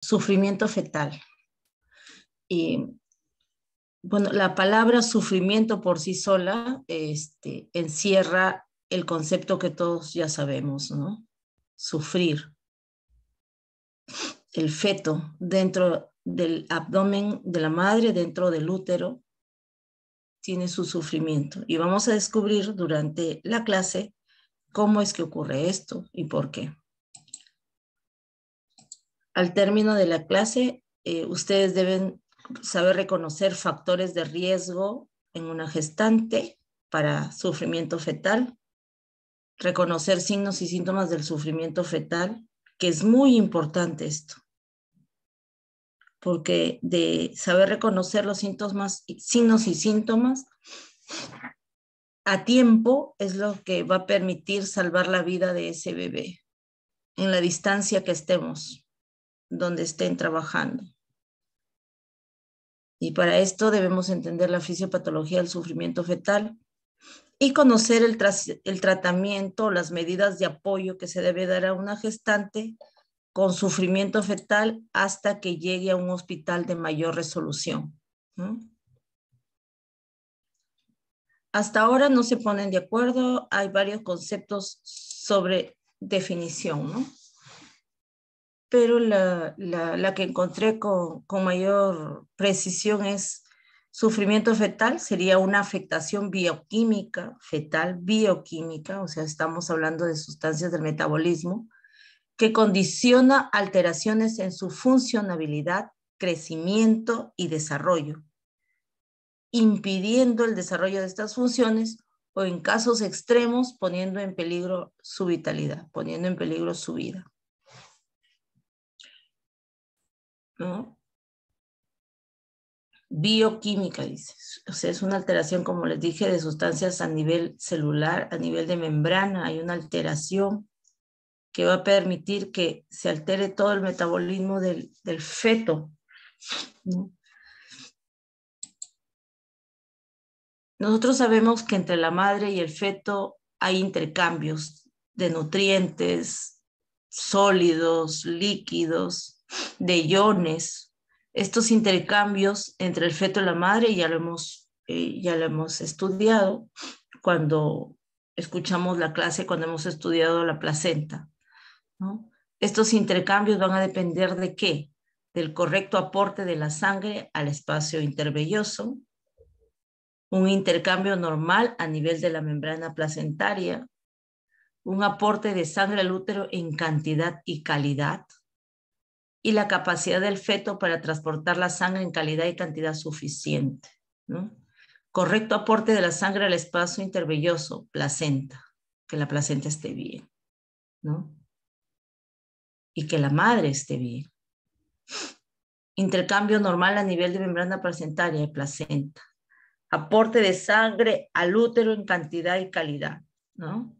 sufrimiento fetal. y bueno, la palabra sufrimiento por sí sola este, encierra el concepto que todos ya sabemos, ¿no? Sufrir. El feto dentro del abdomen de la madre, dentro del útero, tiene su sufrimiento. Y vamos a descubrir durante la clase cómo es que ocurre esto y por qué. Al término de la clase, eh, ustedes deben saber reconocer factores de riesgo en una gestante para sufrimiento fetal, reconocer signos y síntomas del sufrimiento fetal, que es muy importante esto, porque de saber reconocer los síntomas, signos y síntomas a tiempo es lo que va a permitir salvar la vida de ese bebé en la distancia que estemos donde estén trabajando. Y para esto debemos entender la fisiopatología del sufrimiento fetal y conocer el, tratamiento, las medidas de apoyo que se debe dar a una gestante con sufrimiento fetal hasta que llegue a un hospital de mayor resolución. Hasta ahora no se ponen de acuerdo, hay varios conceptos sobre definición, ¿no? pero la, que encontré con, con, mayor precisión es sufrimiento fetal, sería una afectación bioquímica, fetal, bioquímica, o sea, estamos hablando de sustancias del metabolismo, que condiciona alteraciones en su funcionabilidad, crecimiento y desarrollo, impidiendo el desarrollo de estas funciones o en casos extremos poniendo en peligro su vitalidad, poniendo en peligro su vida. Bioquímica, dice. O sea, es una alteración, como les dije, de sustancias a nivel celular, a nivel de membrana. Hay una alteración que va a permitir que se altere todo el metabolismo del, feto. Nosotros sabemos que entre la madre y el feto hay intercambios de nutrientes, sólidos, líquidos, de iones, estos intercambios entre el feto y la madre, ya lo hemos, eh, ya lo hemos estudiado cuando escuchamos la clase, cuando hemos estudiado la placenta. Estos intercambios van a depender de qué? Del correcto aporte de la sangre al espacio intervelloso, un intercambio normal a nivel de la membrana placentaria, un aporte de sangre al útero en cantidad y calidad, y la capacidad del feto para transportar la sangre en calidad y cantidad suficiente. Correcto aporte de la sangre al espacio intervelloso, placenta, que la placenta esté bien. ¿no? Y que la madre esté bien. Intercambio normal a nivel de membrana placentaria y placenta. Aporte de sangre al útero en cantidad y calidad. ¿no?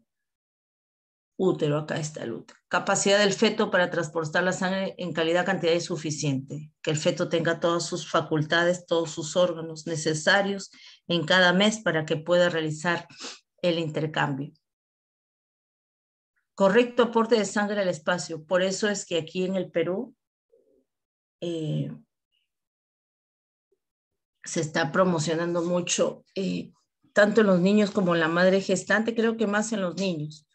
útero, acá está el útero. Capacidad del feto para transportar la sangre en calidad, cantidad y suficiente. Que el feto tenga todas sus facultades, todos sus órganos necesarios en cada mes para que pueda realizar el intercambio. Correcto aporte de sangre al espacio. Por eso es que aquí en el Perú eh, se está promocionando mucho, eh, tanto en los niños como en la madre gestante, creo que más en los niños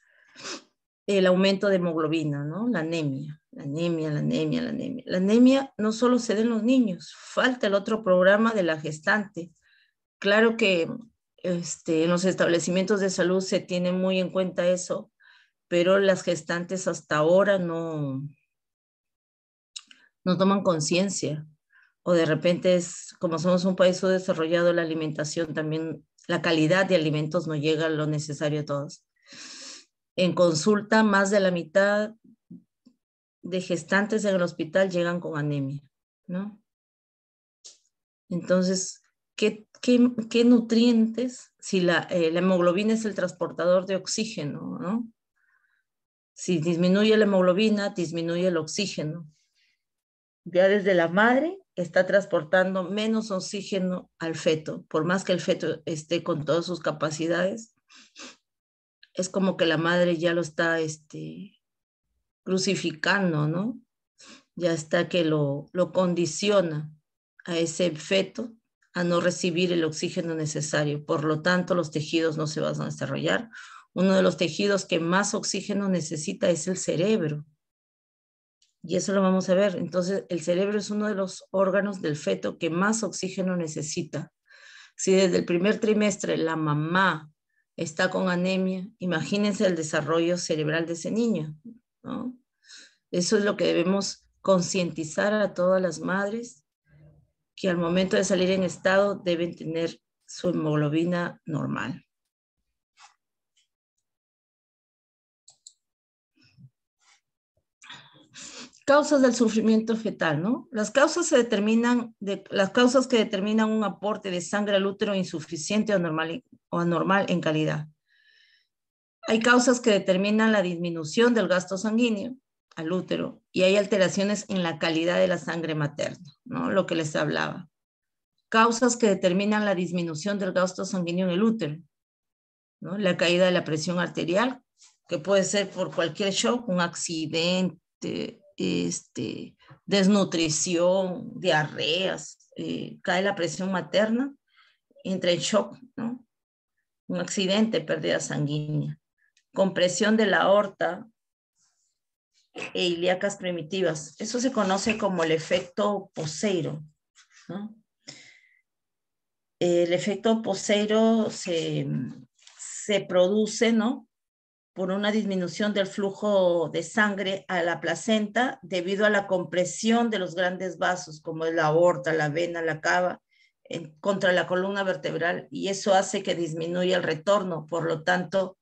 el aumento de hemoglobina, ¿no? La anemia, la anemia, la anemia, la anemia. La anemia no solo se da en los niños, falta el otro programa de la gestante. Claro que este, en los establecimientos de salud se tiene muy en cuenta eso, pero las gestantes hasta ahora no, no toman conciencia. O de repente es, como somos un país desarrollado la alimentación también, la calidad de alimentos no llega lo necesario a todos. En consulta, más de la mitad de gestantes en el hospital llegan con anemia, ¿no? Entonces, ¿qué, nutrientes? Si la, eh, la, hemoglobina es el transportador de oxígeno, ¿no? Si disminuye la hemoglobina, disminuye el oxígeno. Ya desde la madre está transportando menos oxígeno al feto, por más que el feto esté con todas sus capacidades, es como que la madre ya lo está este, crucificando, ¿no? Ya está que lo, lo condiciona a ese feto a no recibir el oxígeno necesario. Por lo tanto, los tejidos no se van a desarrollar. Uno de los tejidos que más oxígeno necesita es el cerebro. Y eso lo vamos a ver. Entonces, el cerebro es uno de los órganos del feto que más oxígeno necesita. Si desde el primer trimestre la mamá está con anemia, imagínense el desarrollo cerebral de ese niño. Eso es lo que debemos concientizar a todas las madres, que al momento de salir en estado deben tener su hemoglobina normal. causas del sufrimiento fetal, ¿no? Las causas se determinan, las causas que determinan un aporte de sangre al útero insuficiente o anormal, o anormal en calidad. Hay causas que determinan la disminución del gasto sanguíneo al útero y hay alteraciones en la calidad de la sangre materna, ¿no? Lo que les hablaba. Causas que determinan la disminución del gasto sanguíneo en el útero, ¿no? La caída de la presión arterial, que puede ser por cualquier shock, un accidente, este, desnutrición, diarreas, eh, cae la presión materna, entra en shock, ¿no? un accidente, pérdida sanguínea, compresión de la aorta e ilíacas primitivas. Eso se conoce como el efecto poseiro. ¿no? El efecto poseiro se produce ¿no? por una disminución del flujo de sangre a la placenta debido a la compresión de los grandes vasos como es la aorta, la vena, la cava contra la columna vertebral y eso hace que disminuya el retorno, por lo tanto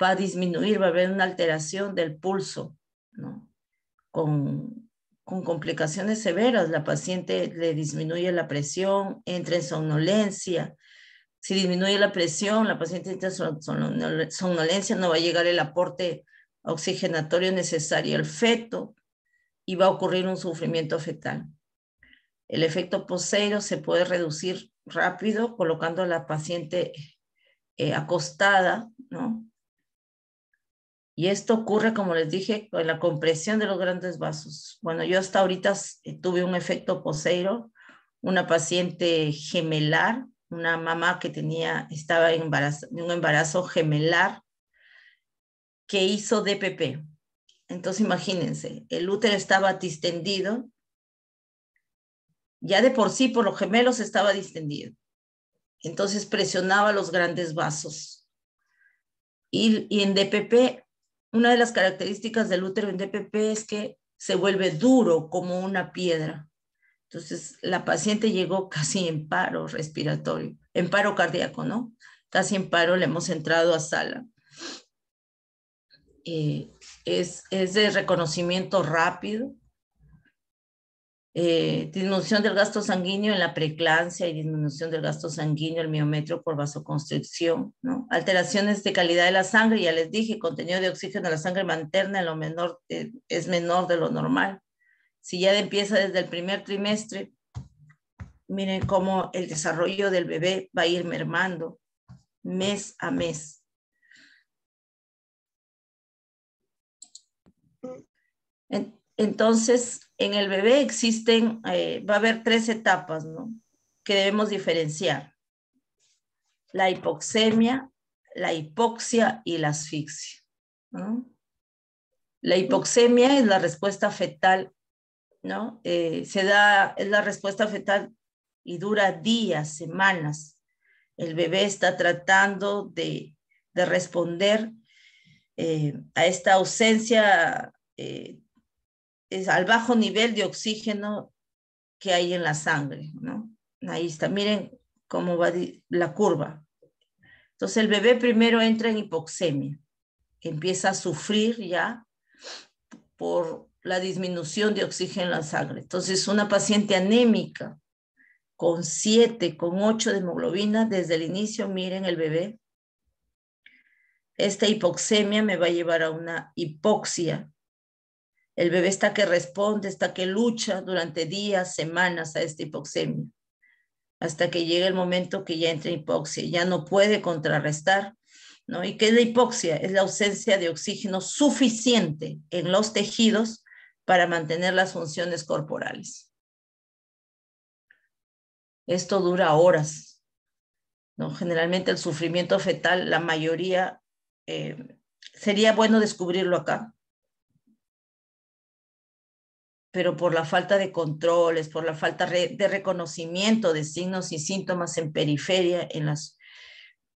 va a disminuir, va a haber una alteración del pulso, Con, con complicaciones severas, la paciente le disminuye la presión, entra en somnolencia, si disminuye la presión, la paciente tiene somnolencia, no va a llegar el aporte oxigenatorio necesario al feto y va a ocurrir un sufrimiento fetal. El efecto posero se puede reducir rápido colocando a la paciente eh, acostada, ¿no? Y esto ocurre, como les dije, con la compresión de los grandes vasos. Bueno, yo hasta ahorita eh, tuve un efecto posero, una paciente gemelar una mamá que tenía, estaba en un embarazo gemelar que hizo DPP. Entonces imagínense, el útero estaba distendido, ya de por sí por los gemelos estaba distendido. Entonces presionaba los grandes vasos. Y, y en DPP, una de las características del útero en DPP es que se vuelve duro como una piedra. Entonces, la paciente llegó casi en paro respiratorio, en paro cardíaco, ¿no? Casi en paro, le hemos entrado a sala. Eh, es, es, de reconocimiento rápido. Eh, disminución del gasto sanguíneo en la preeclampsia y disminución del gasto sanguíneo el miometrio por vasoconstricción, ¿no? Alteraciones de calidad de la sangre, ya les dije, contenido de oxígeno en la sangre materna eh, es menor de lo normal si ya empieza desde el primer trimestre, miren cómo el desarrollo del bebé va a ir mermando mes a mes. Entonces, en el bebé existen, eh, va a haber tres etapas, Que debemos diferenciar. La hipoxemia, la hipoxia y la asfixia. La hipoxemia es la respuesta fetal ¿no? Eh, se da, es la respuesta fetal y dura días, semanas. El bebé está tratando de, de responder eh, a esta ausencia, eh, es al bajo nivel de oxígeno que hay en la sangre, ¿no? Ahí está, miren cómo va la curva. Entonces el bebé primero entra en hipoxemia, empieza a sufrir ya por la disminución de oxígeno en la sangre. Entonces, una paciente anémica con 7, con 8 de hemoglobina, desde el inicio, miren el bebé, esta hipoxemia me va a llevar a una hipoxia. El bebé está que responde, está que lucha durante días, semanas a esta hipoxemia, hasta que llega el momento que ya entra hipoxia, ya no puede contrarrestar. ¿no? ¿Y qué es la hipoxia? Es la ausencia de oxígeno suficiente en los tejidos para mantener las funciones corporales. Esto dura horas. ¿no? Generalmente el sufrimiento fetal, la mayoría, eh, sería bueno descubrirlo acá, pero por la falta de controles, por la falta de reconocimiento de signos y síntomas en periferia, en,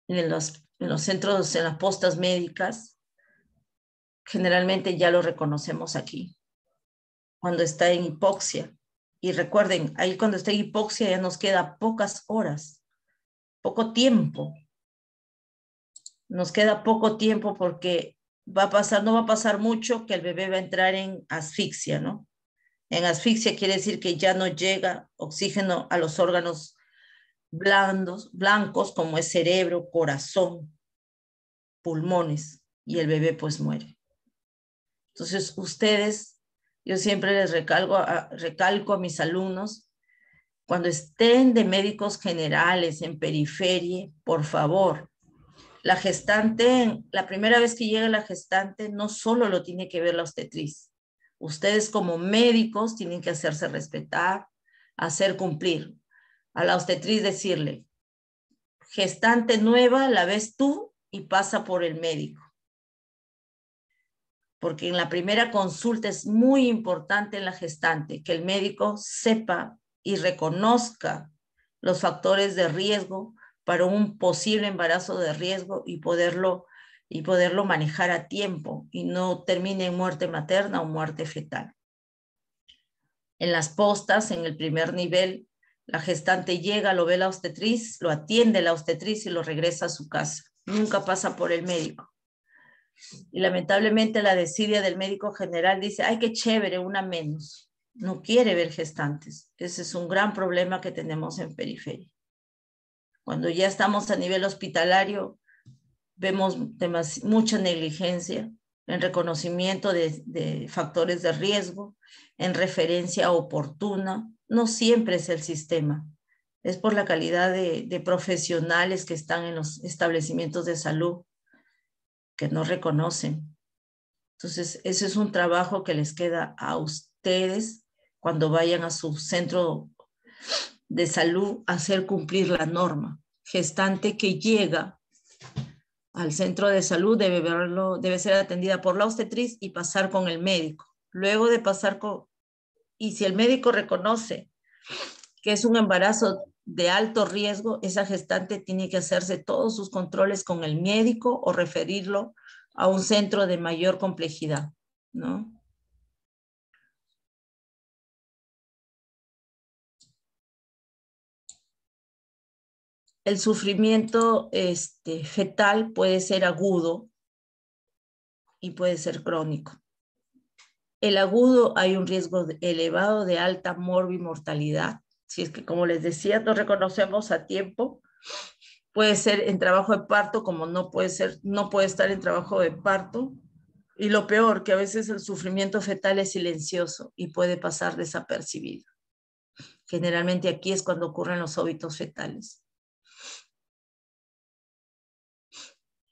en, los, en los centros, en las postas médicas, generalmente ya lo reconocemos aquí cuando está en hipoxia. Y recuerden, ahí cuando está en hipoxia ya nos queda pocas horas, poco tiempo. Nos queda poco tiempo porque va a pasar, no va a pasar mucho que el bebé va a entrar en asfixia, ¿no? En asfixia quiere decir que ya no llega oxígeno a los órganos blandos, blancos como es cerebro, corazón, pulmones y el bebé pues muere. Entonces ustedes yo siempre les recalco a, a mis alumnos, cuando estén de médicos generales en periferia, por favor, la gestante, la primera vez que llega la gestante, no solo lo tiene que ver la obstetriz. Ustedes como médicos tienen que hacerse respetar, hacer cumplir. A la obstetriz decirle, gestante nueva la ves tú y pasa por el médico porque en la primera consulta es muy importante en la gestante que el médico sepa y reconozca los factores de riesgo para un posible embarazo de riesgo y poderlo, y poderlo manejar a tiempo y no termine en muerte materna o muerte fetal. En las postas, en el primer nivel, la gestante llega, lo ve la obstetriz, lo atiende la obstetriz y lo regresa a su casa. Nunca pasa por el médico y lamentablemente la desidia del médico general dice, ay, qué chévere, una menos. No quiere ver gestantes. Ese es un gran problema que tenemos en periferia. Cuando ya estamos a nivel hospitalario, vemos mucha negligencia en reconocimiento de, factores de riesgo, en referencia oportuna. No siempre es el sistema, es por la calidad de, profesionales que están en los establecimientos de salud que no reconocen. Entonces, ese es un trabajo que les queda a ustedes cuando vayan a su centro de salud hacer cumplir la norma. Gestante que llega al centro de salud debe, verlo, debe ser atendida por la obstetriz y pasar con el médico. Luego de pasar con, y si el médico reconoce que es un embarazo de alto riesgo, esa gestante tiene que hacerse todos sus controles con el médico o referirlo a un centro de mayor complejidad, ¿no? El sufrimiento este, fetal puede ser agudo y puede ser crónico. El agudo hay un riesgo elevado de alta morbimortalidad si es que como les decía, no reconocemos a tiempo, puede ser en trabajo de parto, como no puede ser, no puede estar en trabajo de parto. Y lo peor, que a veces el sufrimiento fetal es silencioso y puede pasar desapercibido. Generalmente aquí es cuando ocurren los óbitos fetales.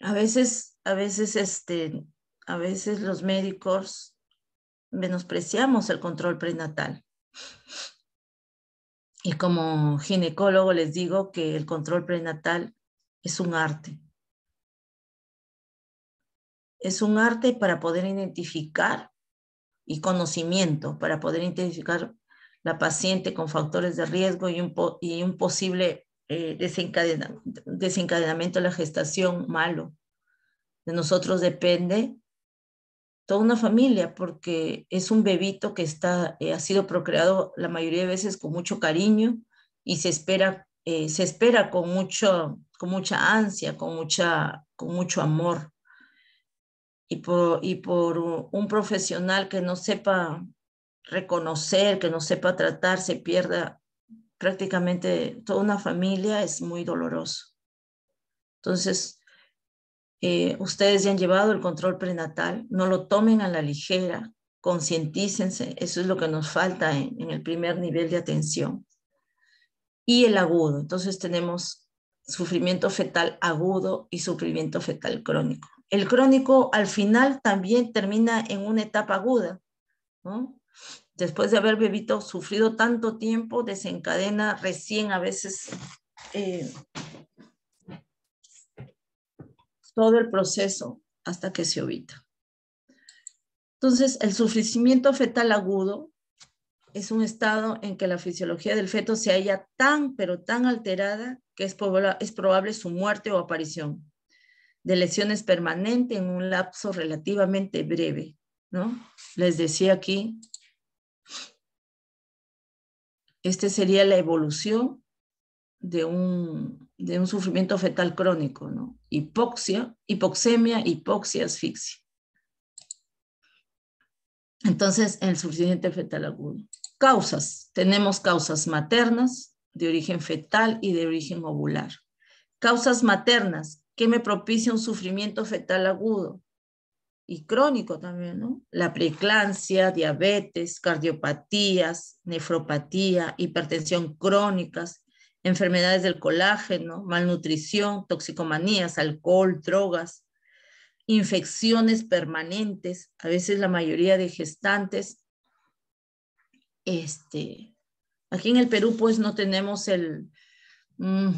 A veces, a veces, este, a veces los médicos menospreciamos el control prenatal. Y como ginecólogo les digo que el control prenatal es un arte. Es un arte para poder identificar y conocimiento, para poder identificar la paciente con factores de riesgo y un, y un posible eh, desencadenamiento de la gestación malo. De nosotros depende toda una familia, porque es un bebito que está, eh, ha sido procreado la mayoría de veces con mucho cariño y se espera, eh, se espera con, mucho, con mucha ansia, con, mucha, con mucho amor. Y por, y por un profesional que no sepa reconocer, que no sepa tratar, se pierda prácticamente toda una familia, es muy doloroso. Entonces, eh, ustedes ya han llevado el control prenatal, no lo tomen a la ligera, concientícense, eso es lo que nos falta en, el primer nivel de atención. Y el agudo, entonces tenemos sufrimiento fetal agudo y sufrimiento fetal crónico. El crónico al final también termina en una etapa aguda, Después de haber bebito sufrido tanto tiempo, desencadena recién a veces eh, todo el proceso hasta que se ovita. Entonces, el sufrimiento fetal agudo es un estado en que la fisiología del feto se halla tan, pero tan alterada que es, probable su muerte o aparición de lesiones permanentes en un lapso relativamente breve, ¿no? Les decía aquí, esta sería la evolución de un, sufrimiento fetal crónico, ¿no? Hipoxia, hipoxemia, hipoxia, asfixia. Entonces, el sufrimiento fetal agudo. Causas. Tenemos causas maternas, de origen fetal y de origen ovular. Causas maternas ¿qué me propicia un sufrimiento fetal agudo y crónico también, ¿no? La preeclampsia, diabetes, cardiopatías, nefropatía, hipertensión crónicas, enfermedades del colágeno, malnutrición, toxicomanías, alcohol, drogas, infecciones permanentes. A veces la mayoría de gestantes, este, aquí en el Perú pues no tenemos el, mm,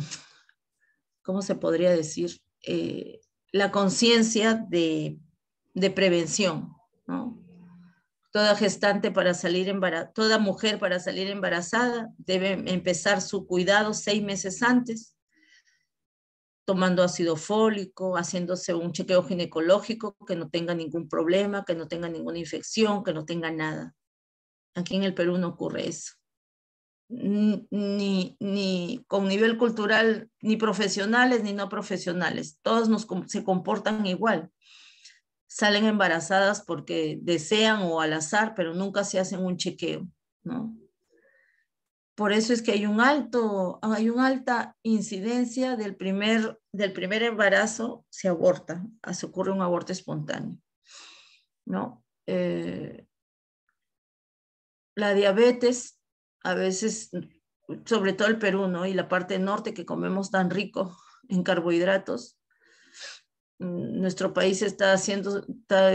¿cómo se podría decir? Eh, la conciencia de, de, prevención, ¿no? toda gestante para salir embarazada, toda mujer para salir embarazada debe empezar su cuidado seis meses antes, tomando ácido fólico, haciéndose un chequeo ginecológico, que no tenga ningún problema, que no tenga ninguna infección, que no tenga nada. Aquí en el Perú no ocurre eso. Ni, con nivel cultural, ni profesionales, ni no profesionales. Todos se comportan igual salen embarazadas porque desean o al azar, pero nunca se hacen un chequeo, ¿no? Por eso es que hay un alto, hay una alta incidencia del primer, del primer embarazo, se aborta, ah, se ocurre un aborto espontáneo, ¿no? Eh, la diabetes, a veces, sobre todo el Perú, ¿no? Y la parte norte que comemos tan rico en carbohidratos, Mm, nuestro país está haciendo,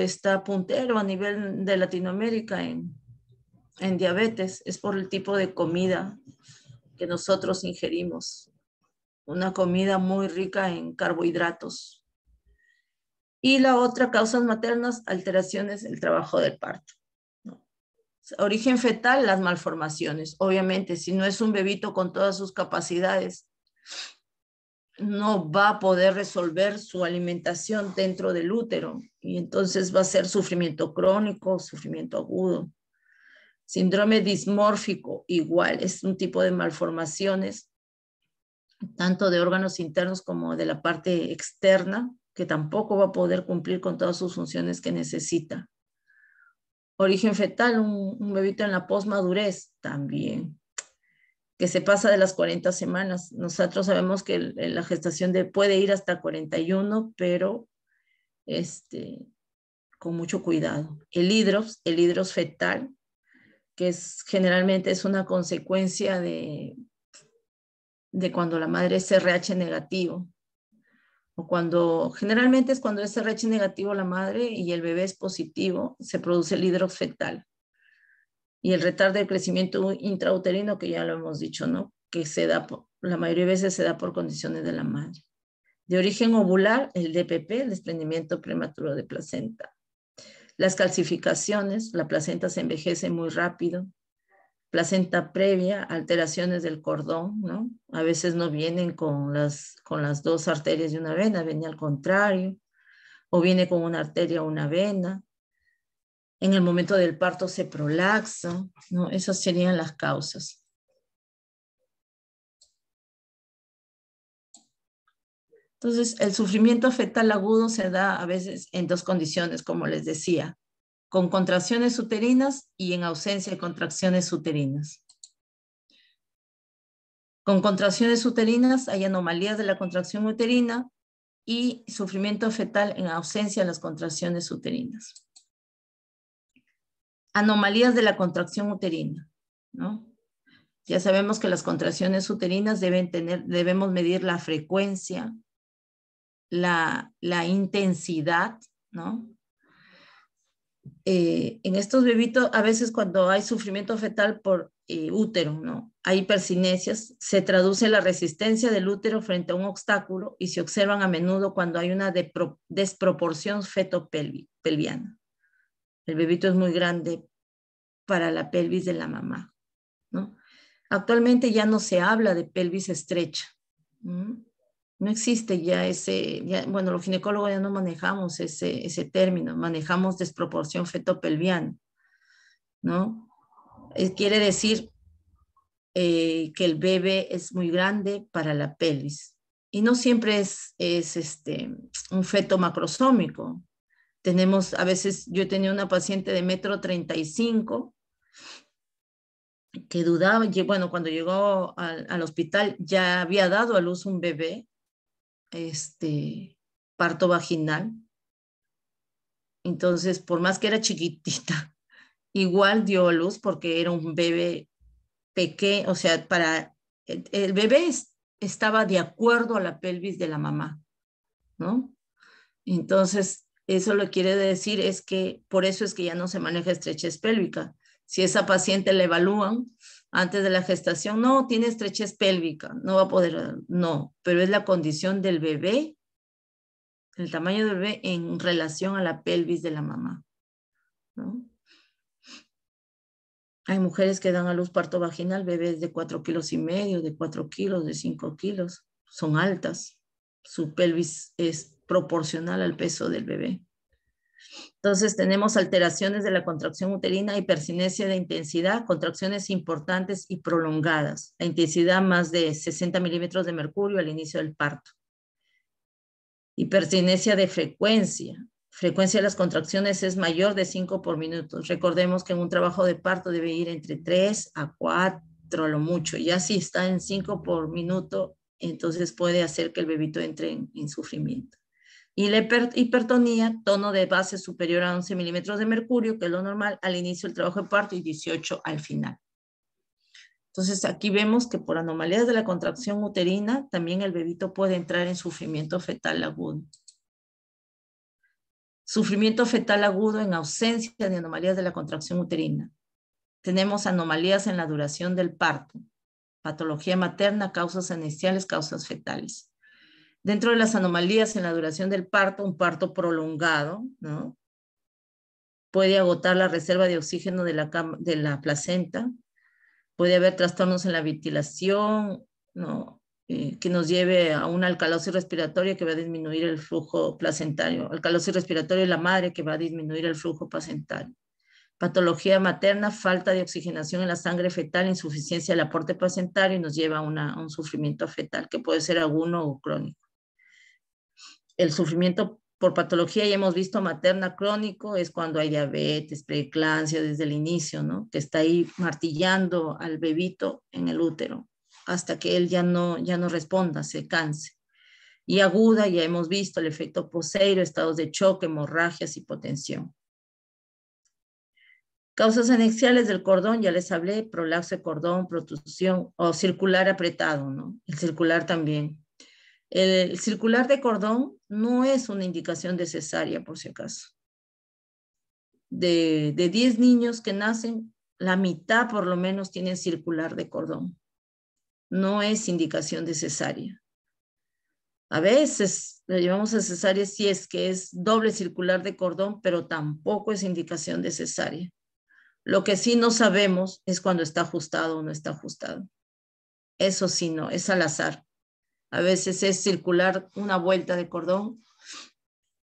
está, puntero a nivel de Latinoamérica en, diabetes, es por el tipo de comida que nosotros ingerimos. Una comida muy rica en carbohidratos. Y la otra, causas maternas, alteraciones del trabajo del parto. Origen fetal, las malformaciones. Obviamente, si no es un bebito con todas sus capacidades, no va a poder resolver su alimentación dentro del útero y entonces va a ser sufrimiento crónico, sufrimiento agudo. Síndrome dismórfico, igual, es un tipo de malformaciones, tanto de órganos internos como de la parte externa, que tampoco va a poder cumplir con todas sus funciones que necesita. Origen fetal, un, bebito en la posmadurez, también que se pasa de las 40 semanas. Nosotros sabemos que la gestación de, puede ir hasta 41, pero este, con mucho cuidado. El hidros, el hidros fetal, que es, generalmente es una consecuencia de, de cuando la madre es RH negativo. O cuando, generalmente es cuando es RH negativo la madre y el bebé es positivo, se produce el hidros fetal y el retardo del crecimiento intrauterino, que ya lo hemos dicho, ¿no? Que se da, la mayoría de veces se da por condiciones de la madre. De origen ovular, el DPP, el desprendimiento prematuro de placenta. Las calcificaciones, la placenta se envejece muy rápido. Placenta previa, alteraciones del cordón, ¿no? A veces no vienen con las, con las dos arterias y una vena, viene al contrario, o viene con una arteria o una vena, en el momento del parto se prolaxa, ¿no? Esas serían las causas. Entonces, el sufrimiento fetal agudo se da a veces en dos condiciones, como les decía, con contracciones uterinas y en ausencia de contracciones uterinas. Con contracciones uterinas hay anomalías de la contracción uterina y sufrimiento fetal en ausencia de las contracciones uterinas anomalías de la contracción uterina, ¿no? Ya sabemos que las contracciones uterinas deben tener, debemos medir la frecuencia, la, intensidad, ¿no? Eh, en estos bebitos, a veces cuando hay sufrimiento fetal por eh, útero, ¿no? Hay persinencias, se traduce la resistencia del útero frente a un obstáculo y se observan a menudo cuando hay una desproporción fetopelviana. pelviana el bebito es muy grande para la pelvis de la mamá, ¿no? Actualmente ya no se habla de pelvis estrecha. ¿no? existe ya ese, bueno, los ginecólogos ya no manejamos ese, término, manejamos desproporción fetopelviana, ¿no? Eh, quiere decir eh, que el bebé es muy grande para la pelvis. Y no siempre es, es este, un feto macrosómico, tenemos, a veces yo tenía una paciente de metro 35 que dudaba, bueno, cuando llegó al, hospital ya había dado a luz un bebé, este, parto vaginal. Entonces, por más que era chiquitita, igual dio a luz porque era un bebé pequeño, o sea, para el, bebé estaba de acuerdo a la pelvis de la mamá, ¿no? Entonces, eso lo quiere decir es que por eso es que ya no se maneja estrechez pélvica. Si esa paciente la evalúan antes de la gestación, no, tiene estrechez pélvica, no va a poder, no, pero es la condición del bebé, el tamaño del bebé en relación a la pelvis de la mamá. Hay mujeres que dan a luz parto vaginal, bebés de 4 kilos y medio, de 4 kilos, de 5 kilos, son altas, su pelvis es proporcional al peso del bebé. Entonces tenemos alteraciones de la contracción uterina, hipercinesia de intensidad, contracciones importantes y prolongadas, la intensidad más de 60 milímetros de mercurio al inicio del parto. Hipercinesia de frecuencia, frecuencia de las contracciones es mayor de 5 por minuto. Recordemos que en un trabajo de parto debe ir entre 3 a 4 lo mucho, ya si está en 5 por minuto, entonces puede hacer que el bebito entre en sufrimiento. Y la hipertonía, tono de base superior a 11 milímetros de mercurio, que es lo normal al inicio del trabajo de parto y 18 al final. Entonces aquí vemos que por anomalías de la contracción uterina, también el bebito puede entrar en sufrimiento fetal agudo. Sufrimiento fetal agudo en ausencia de anomalías de la contracción uterina. Tenemos anomalías en la duración del parto, patología materna, causas iniciales, causas fetales. Dentro de las anomalías en la duración del parto, un parto prolongado, ¿no? Puede agotar la reserva de oxígeno de la, placenta, puede haber trastornos en la ventilación, ¿no? Eh, que nos lleve a una alcalosis respiratoria que va a disminuir el flujo placentario, alcalosis respiratoria de la madre que va a disminuir el flujo placentario patología materna, falta de oxigenación en la sangre fetal, insuficiencia del aporte placentario y nos lleva a, a un sufrimiento fetal que puede ser alguno o crónico el sufrimiento por patología ya hemos visto materna crónico, es cuando hay diabetes, preeclampsia desde el inicio, ¿no? Que está ahí martillando al bebito en el útero hasta que él ya no, ya no responda, se canse. Y aguda, ya hemos visto el efecto poseiro, estados de choque, hemorragias, hipotensión. Causas anexiales del cordón, ya les hablé, prolapso de cordón, protusión o circular apretado, ¿no? El circular también. El circular de cordón no es una indicación de cesárea, por si acaso. De, de 10 niños que nacen, la mitad por lo menos tienen circular de cordón. No es indicación de cesárea. A veces lo llevamos a cesárea si es que es doble circular de cordón, pero tampoco es indicación de cesárea. Lo que sí no sabemos es cuando está ajustado o no está ajustado. Eso sí no, es al azar. A veces es circular una vuelta de cordón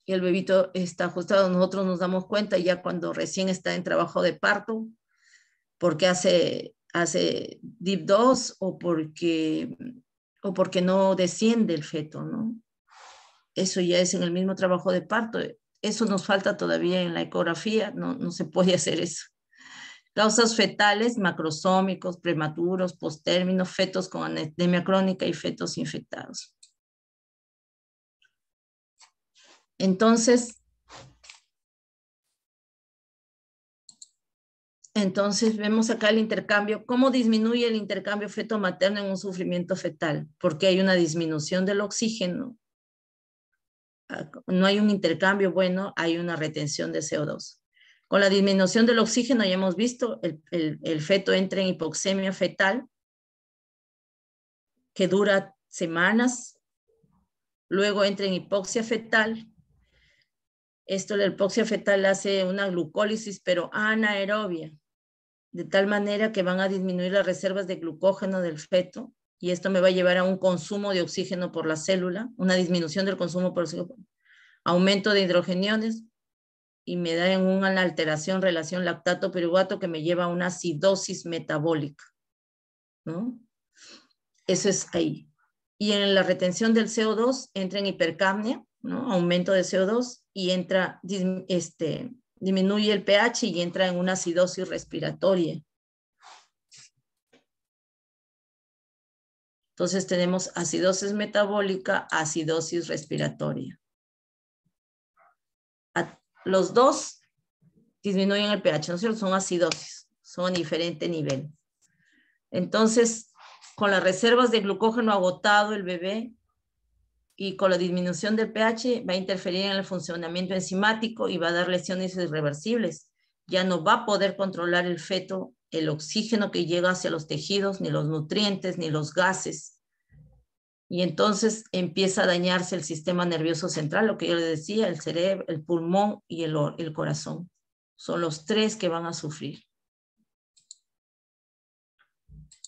y el bebito está ajustado. Nosotros nos damos cuenta ya cuando recién está en trabajo de parto, porque hace, hace dip 2 o porque, o porque no desciende el feto, ¿no? Eso ya es en el mismo trabajo de parto. Eso nos falta todavía en la ecografía, no, no se puede hacer eso. Causas fetales, macrosómicos, prematuros, postérminos, fetos con anemia crónica y fetos infectados. Entonces, entonces vemos acá el intercambio, cómo disminuye el intercambio feto-materno en un sufrimiento fetal, porque hay una disminución del oxígeno, ah, no hay un intercambio bueno, hay una retención de CO2. Con la disminución del oxígeno ya hemos visto, el, feto entra en hipoxemia fetal, que dura semanas, luego entra en hipoxia fetal. Esto, la hipoxia fetal hace una glucólisis, pero anaerobia, de tal manera que van a disminuir las reservas de glucógeno del feto y esto me va a llevar a un consumo de oxígeno por la célula, una disminución del consumo por oxígeno, aumento de hidrogeniones, y me da en una alteración relación lactato-piruvato que me lleva a una acidosis metabólica. Eso es ahí. Y en la retención del CO2 entra en hipercapnia, aumento de CO2 y entra, este, disminuye el pH y entra en una acidosis respiratoria. Entonces tenemos acidosis metabólica, acidosis respiratoria los dos disminuyen el pH, ¿no Son acidosis, son a diferente nivel. Entonces, con las reservas de glucógeno agotado el bebé y con la disminución del pH va a interferir en el funcionamiento enzimático y va a dar lesiones irreversibles. Ya no va a poder controlar el feto el oxígeno que llega hacia los tejidos, ni los nutrientes, ni los gases y entonces empieza a dañarse el sistema nervioso central, lo que yo le decía, el cerebro, el pulmón y el, corazón. Son los tres que van a sufrir.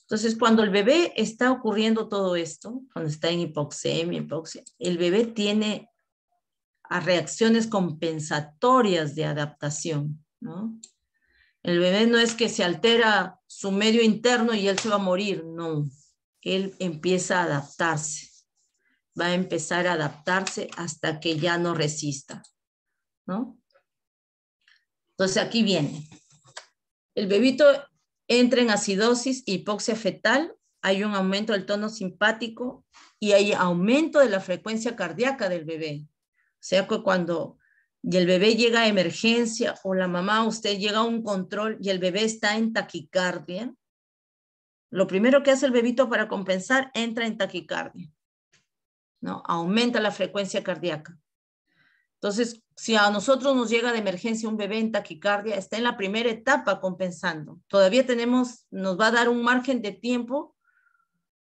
Entonces, cuando el bebé está ocurriendo todo esto, cuando está en hipoxemia, hipoxia, el bebé tiene a reacciones compensatorias de adaptación, El bebé no es que se altera su medio interno y él se va a morir, no él empieza a adaptarse, va a empezar a adaptarse hasta que ya no resista, ¿no? Entonces aquí viene. El bebito entra en acidosis, hipoxia fetal, hay un aumento del tono simpático y hay aumento de la frecuencia cardíaca del bebé. O sea que cuando el bebé llega a emergencia o la mamá, usted llega a un control y el bebé está en taquicardia, lo primero que hace el bebito para compensar, entra en taquicardia. ¿no? Aumenta la frecuencia cardíaca. Entonces, si a nosotros nos llega de emergencia un bebé en taquicardia, está en la primera etapa compensando. Todavía tenemos, nos va a dar un margen de tiempo,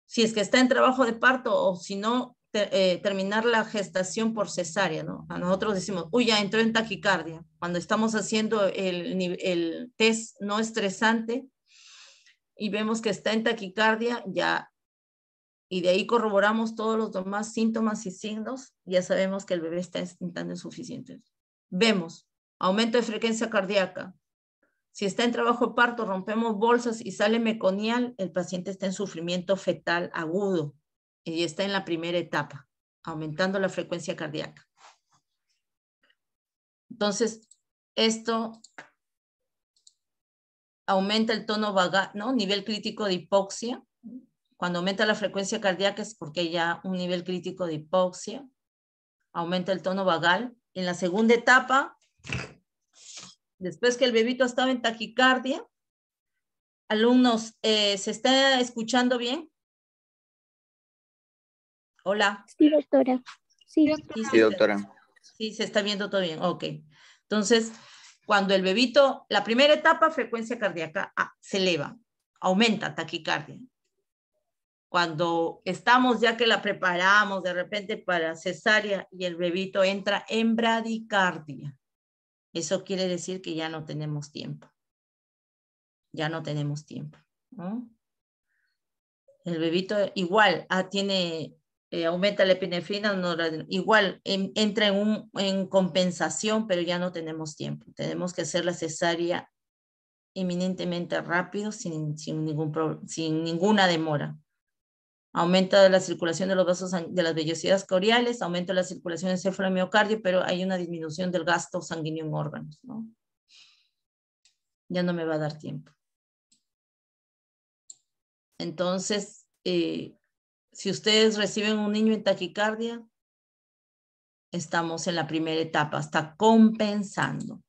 si es que está en trabajo de parto o si no, eh, terminar la gestación por cesárea, ¿no? A nosotros decimos, uy, ya entró en taquicardia. Cuando estamos haciendo el test no estresante, y vemos que está en taquicardia, ya, y de ahí corroboramos todos los demás síntomas y signos, ya sabemos que el bebé está intentando suficiente Vemos aumento de frecuencia cardíaca. Si está en trabajo de parto, rompemos bolsas y sale meconial, el paciente está en sufrimiento fetal agudo y está en la primera etapa, aumentando la frecuencia cardíaca. Entonces, esto aumenta el tono vagal, ¿no? Nivel crítico de hipoxia. Cuando aumenta la frecuencia cardíaca es porque hay ya un nivel crítico de hipoxia. Aumenta el tono vagal. En la segunda etapa, después que el bebito estaba en taquicardia, alumnos, eh, ¿se está escuchando bien? Hola. Sí, doctora. Sí, doctora. Sí, doctora. Sí, se está viendo todo bien. Ok. Entonces, cuando el bebito, la primera etapa, frecuencia cardíaca ah, se eleva, aumenta taquicardia. Cuando estamos ya que la preparamos de repente para cesárea y el bebito entra en bradicardia, eso quiere decir que ya no tenemos tiempo. Ya no tenemos tiempo. El bebito igual ah, tiene eh, aumenta la epinefrina, igual entra en, un, en compensación, pero ya no tenemos tiempo. Tenemos que hacer la cesárea eminentemente rápido, sin, sin, ningún sin ninguna demora. Aumenta la circulación de los vasos de las vellosidades coriales, aumenta la circulación del cefalomiocardio, pero hay una disminución del gasto sanguíneo en órganos. ¿no? Ya no me va a dar tiempo. Entonces, eh, si ustedes reciben un niño en taquicardia, estamos en la primera etapa, está compensando.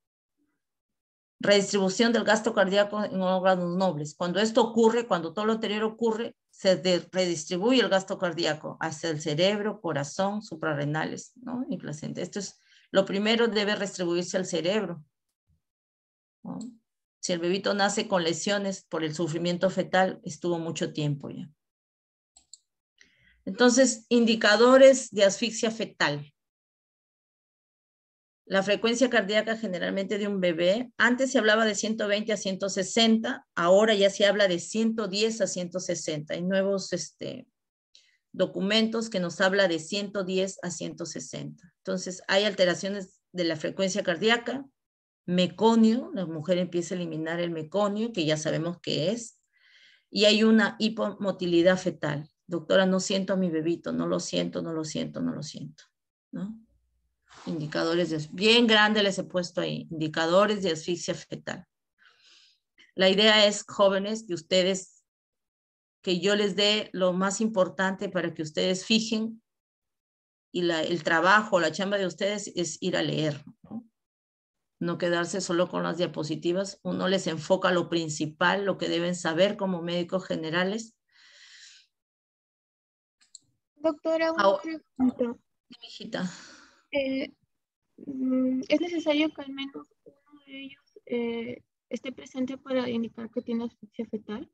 Redistribución del gasto cardíaco en órganos nobles. Cuando esto ocurre, cuando todo lo anterior ocurre, se redistribuye el gasto cardíaco hacia el cerebro, corazón, suprarrenales ¿no? y placenta. Esto es lo primero, debe redistribuirse al cerebro. Si el bebito nace con lesiones por el sufrimiento fetal, estuvo mucho tiempo ya. Entonces, indicadores de asfixia fetal. La frecuencia cardíaca generalmente de un bebé, antes se hablaba de 120 a 160, ahora ya se habla de 110 a 160. Hay nuevos este, documentos que nos habla de 110 a 160. Entonces, hay alteraciones de la frecuencia cardíaca, meconio, la mujer empieza a eliminar el meconio, que ya sabemos qué es, y hay una hipomotilidad fetal doctora, no siento a mi bebito, no lo siento, no lo siento, no lo siento, ¿no? Indicadores de, bien grande les he puesto ahí, indicadores de asfixia fetal. La idea es, jóvenes, que ustedes, que yo les dé lo más importante para que ustedes fijen y el trabajo, la chamba de ustedes es ir a leer, ¿no? no quedarse solo con las diapositivas. Uno les enfoca lo principal, lo que deben saber como médicos generales Doctora, una pregunta. Eh, mm, ¿Es necesario que al menos uno de ellos eh, esté presente para indicar que tiene asfixia fetal?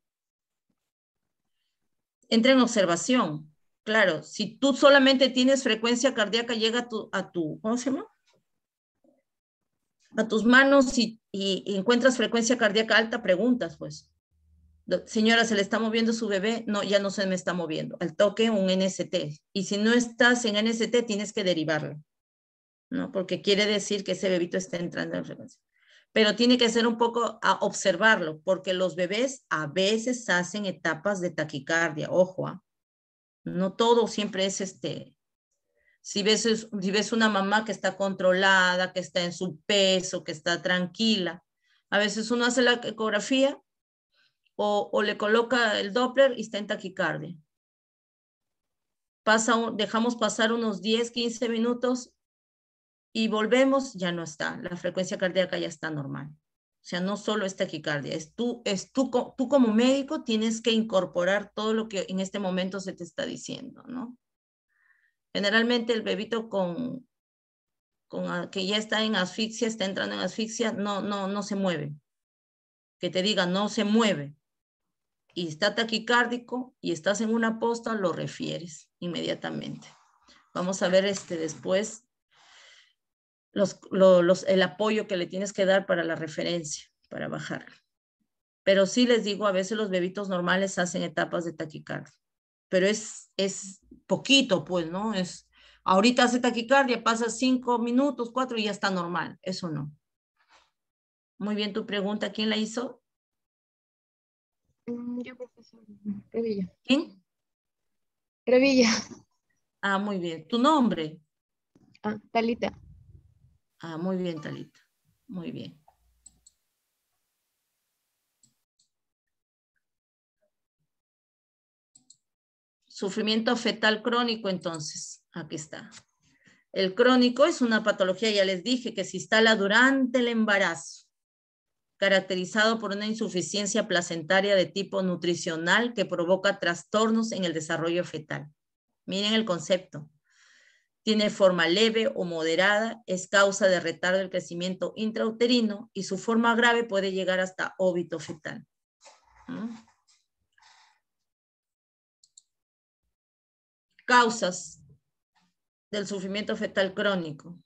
Entra en observación. Claro, si tú solamente tienes frecuencia cardíaca, llega a tu, a tu ¿cómo se llama? A tus manos y encuentras frecuencia cardíaca alta, preguntas, pues. Señora, se le está moviendo su bebé. No, ya no se me está moviendo. Al toque, un NST. Y si no estás en NST, tienes que derivarlo. ¿no? Porque quiere decir que ese bebito está entrando en frecuencia. Pero tiene que ser un poco a observarlo, porque los bebés a veces hacen etapas de taquicardia. Ojo, ¿ah? no todo siempre es este. Si ves, si ves una mamá que está controlada, que está en su peso, que está tranquila, a veces uno hace la ecografía o, le coloca el Doppler y está en taquicardia. Pasa dejamos pasar unos 10, 15 minutos y volvemos, ya no está. La frecuencia cardíaca ya está normal. O sea, no solo es taquicardia, es tú, es tú, tú como médico tienes que incorporar todo lo que en este momento se te está diciendo, ¿no? Generalmente el bebito con, con ah, que ya está en asfixia, está entrando en asfixia, no, no, no se mueve. Que te diga, no se mueve y está taquicárdico y estás en una posta, lo refieres inmediatamente. Vamos a ver este, después los, el apoyo que le tienes que dar para la referencia, para bajarla. Pero sí les digo, a veces los bebitos normales hacen etapas de taquicardia, pero es, es poquito, pues, ¿no? Es, ahorita hace taquicardia, pasa cinco minutos, cuatro y ya está normal. Eso no. Muy bien, tu pregunta, ¿quién la hizo? Mm, Yo, profesor Revilla. ¿Quién? Revilla. Ah, muy bien. ¿Tu nombre? Ah, Talita. Ah, muy bien, Talita. Muy bien. Sufrimiento fetal crónico, entonces. Aquí está. El crónico es una patología, ya les dije, que se instala durante el embarazo caracterizado por una insuficiencia placentaria de tipo nutricional que provoca trastornos en el desarrollo fetal. Miren el concepto. Tiene forma leve o moderada, es causa de retardo del crecimiento intrauterino y su forma grave puede llegar hasta óbito fetal. ¿Mm? Causas del sufrimiento fetal crónico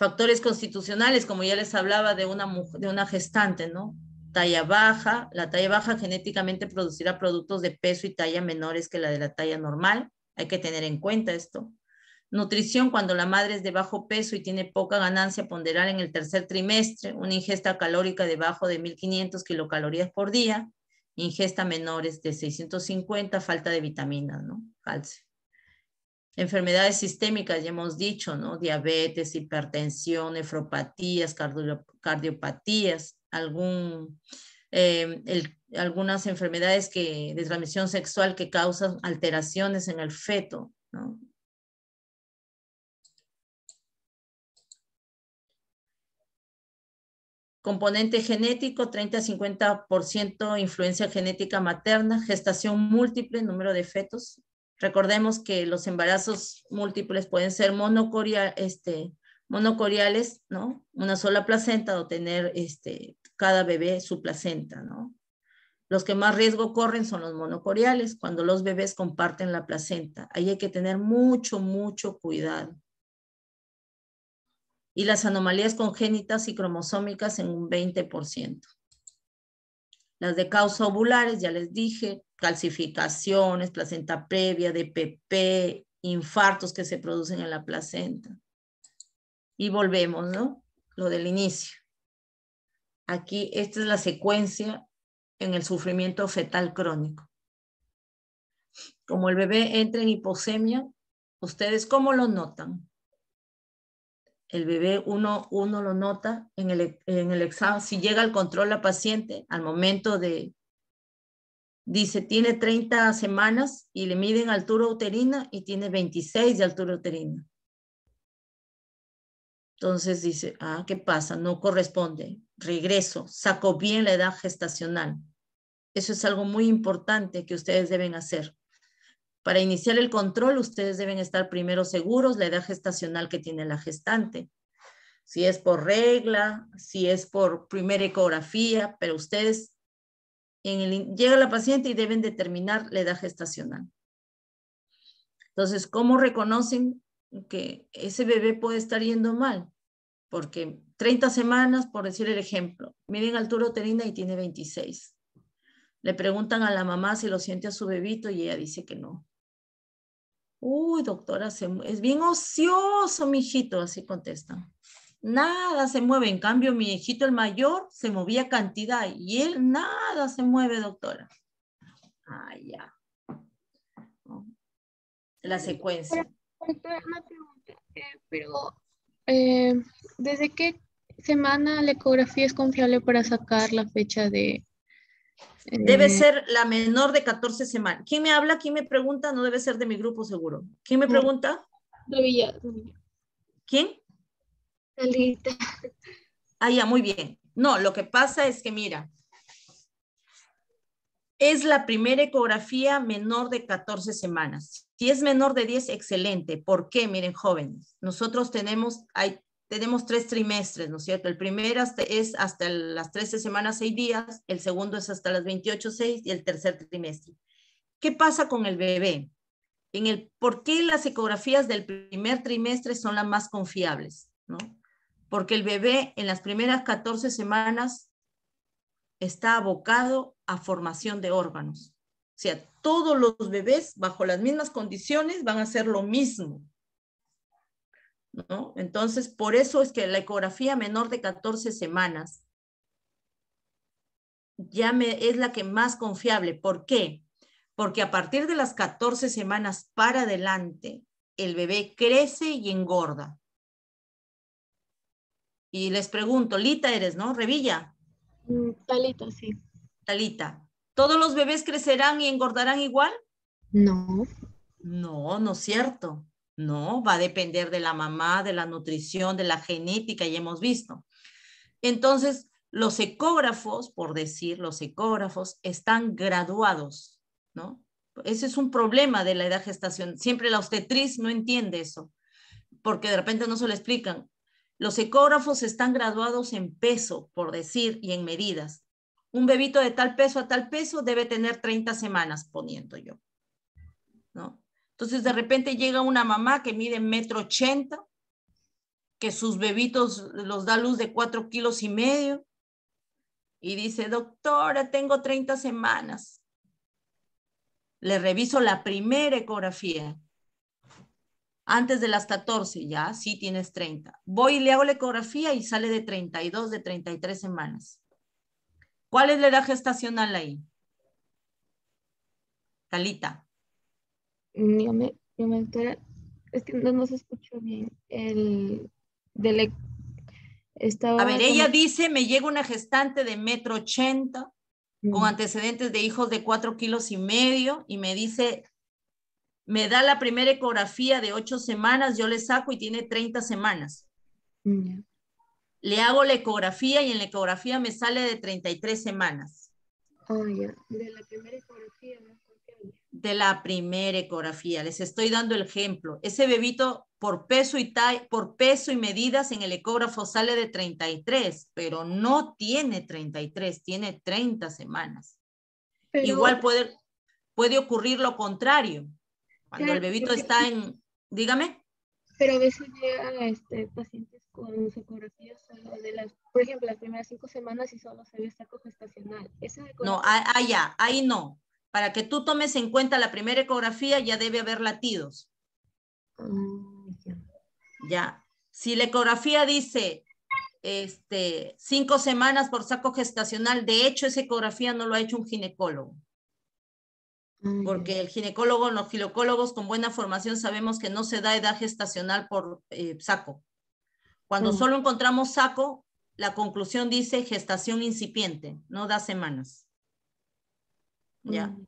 factores constitucionales, como ya les hablaba de una, de una gestante, ¿no? Talla baja, la talla baja genéticamente producirá productos de peso y talla menores que la de la talla normal, hay que tener en cuenta esto. Nutrición, cuando la madre es de bajo peso y tiene poca ganancia ponderal en el tercer trimestre, una ingesta calórica debajo de 1500 kilocalorías por día, ingesta menores de 650, falta de vitaminas, ¿no? Calcio. Enfermedades sistémicas, ya hemos dicho, ¿no? Diabetes, hipertensión, nefropatías, cardiopatías, eh, algunas enfermedades que, de transmisión sexual que causan alteraciones en el feto, ¿no? Componente genético, 30-50% influencia genética materna, gestación múltiple, número de fetos, Recordemos que los embarazos múltiples pueden ser este, monocoriales, Una sola placenta o tener este, cada bebé su placenta, Los que más riesgo corren son los monocoriales, cuando los bebés comparten la placenta. Ahí hay que tener mucho, mucho cuidado. Y las anomalías congénitas y cromosómicas en un 20%. Las de causa ovulares, ya les dije, calcificaciones, placenta previa, DPP, infartos que se producen en la placenta. Y volvemos, ¿no? Lo del inicio. Aquí, esta es la secuencia en el sufrimiento fetal crónico. Como el bebé entra en hiposemia, ¿ustedes cómo lo notan? el bebé uno, lo nota en el, examen, si llega al control la paciente al momento de, dice, tiene 30 semanas y le miden altura uterina y tiene 26 de altura uterina. Entonces dice, ah, ¿qué pasa? No corresponde, regreso, sacó bien la edad gestacional. Eso es algo muy importante que ustedes deben hacer. Para iniciar el control, ustedes deben estar primero seguros la edad gestacional que tiene la gestante. Si es por regla, si es por primera ecografía, pero ustedes llega la paciente y deben determinar la edad gestacional. Entonces, ¿cómo reconocen que ese bebé puede estar yendo mal? Porque 30 semanas, por decir el ejemplo, miren altura uterina y tiene 26. Le preguntan a la mamá si lo siente a su bebito y ella dice que no. Uy, doctora, es bien ocioso, mi hijito, así contestan. Nada se mueve. En cambio, mi hijito el mayor se movía cantidad y él nada se mueve, doctora. Ah, ya. La secuencia. Eh, eh, ¿desde qué semana la ecografía es confiable para sacar la fecha de Debe eh, ser la menor de 14 semanas. ¿Quién me habla? ¿Quién me pregunta? No debe ser de mi grupo seguro. ¿Quién me pregunta? ¿Quién? Ah, ya, muy bien. No, lo que pasa es que, mira, es la primera ecografía menor de 14 semanas. Si es menor de 10, excelente. ¿Por qué? Miren, jóvenes, nosotros tenemos, tenemos tres trimestres, ¿no es cierto? El primero es hasta las 13 semanas, 6 días, el segundo es hasta las 28, 6 y el tercer trimestre. ¿Qué pasa con el bebé? En el por qué las ecografías del primer trimestre son las más confiables, Porque el bebé en las primeras 14 semanas está abocado a formación de órganos. O sea, todos los bebés bajo las mismas condiciones van a hacer lo mismo. Entonces, por eso es que la ecografía menor de 14 semanas ya es la que más confiable. ¿Por qué? Porque a partir de las 14 semanas para adelante, el bebé crece y engorda. Y les pregunto, Lita eres, ¿no? Revilla. Mm, Talita, sí. Talita, ¿todos los bebés crecerán y engordarán igual? No. No, no es cierto. No, va a depender de la mamá, de la nutrición, de la genética, ya hemos visto. Entonces, los ecógrafos, por decir, los ecógrafos están graduados, ¿no? Ese es un problema de la edad gestacional. Siempre la obstetriz no entiende eso, porque de repente no se lo explican. Los ecógrafos están graduados en peso, por decir, y en medidas. Un bebito de tal peso a tal peso debe tener 30 semanas, poniendo yo. ¿No? Entonces de repente llega una mamá que mide metro ochenta, que sus bebitos los da luz de cuatro kilos y medio, y dice, doctora, tengo 30 semanas. Le reviso la primera ecografía. Antes de las 14, ya, sí tienes 30. Voy y le hago la ecografía y sale de 32, de 33 semanas. ¿Cuál es la edad gestacional ahí? Calita yo me es que no, bien estaba a ver, ella dice, me llega una gestante de metro ochenta con mm. antecedentes de hijos de cuatro kilos y medio y me dice, me da la primera ecografía de ocho semanas, yo le saco y tiene 30 semanas. Mm, le hago la ecografía y en la ecografía me sale de 33 semanas. Oh, ya. De la primera ecografía, de la primera ecografía. Les estoy dando el ejemplo. Ese bebito por peso y por peso y medidas en el ecógrafo sale de 33, pero no tiene 33, tiene 30 semanas. Igual puede, puede ocurrir lo contrario. Cuando el bebito está en, dígame. Pero a veces llega este, pacientes con ecografías de las, por ejemplo, las primeras cinco semanas y solo se ve saco gestacional. no, ah, ah, ya, ahí no. Para que tú tomes en cuenta la primera ecografía ya debe haber latidos. Ya. Si la ecografía dice este, cinco semanas por saco gestacional, de hecho esa ecografía no lo ha hecho un ginecólogo. Mm. Porque el ginecólogo, los ginecólogos con buena formación sabemos que no se da edad gestacional por eh, saco. Cuando mm. solo encontramos saco, la conclusión dice gestación incipiente, no da semanas. ¿ya? Mm.